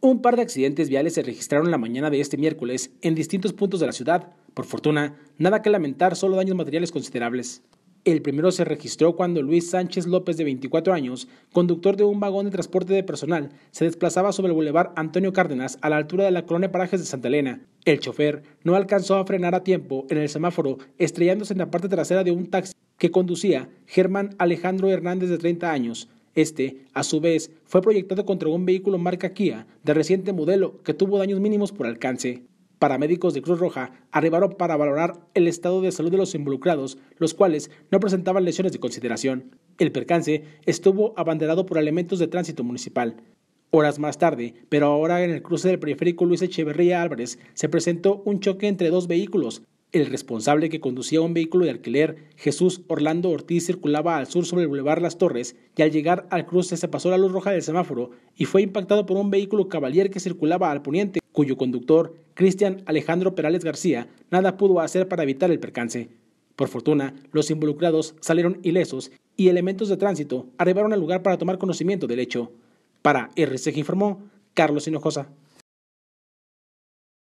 Un par de accidentes viales se registraron la mañana de este miércoles en distintos puntos de la ciudad. Por fortuna, nada que lamentar, solo daños materiales considerables. El primero se registró cuando Luis Sánchez López, de 24 años, conductor de un vagón de transporte de personal, se desplazaba sobre el bulevar Antonio Cárdenas a la altura de la colonia Parajes de Santa Elena. El chofer no alcanzó a frenar a tiempo en el semáforo, estrellándose en la parte trasera de un taxi que conducía Germán Alejandro Hernández, de 30 años, este, a su vez, fue proyectado contra un vehículo marca Kia de reciente modelo que tuvo daños mínimos por alcance. Paramédicos de Cruz Roja arribaron para valorar el estado de salud de los involucrados, los cuales no presentaban lesiones de consideración. El percance estuvo abanderado por elementos de tránsito municipal. Horas más tarde, pero ahora en el cruce del periférico Luis Echeverría Álvarez, se presentó un choque entre dos vehículos, el responsable que conducía un vehículo de alquiler, Jesús Orlando Ortiz, circulaba al sur sobre el Boulevard Las Torres y al llegar al cruce se pasó la luz roja del semáforo y fue impactado por un vehículo Cavalier que circulaba al poniente, cuyo conductor, Cristian Alejandro Perales García, nada pudo hacer para evitar el percance. Por fortuna, los involucrados salieron ilesos y elementos de tránsito arribaron al lugar para tomar conocimiento del hecho. Para RCG informó Carlos Hinojosa.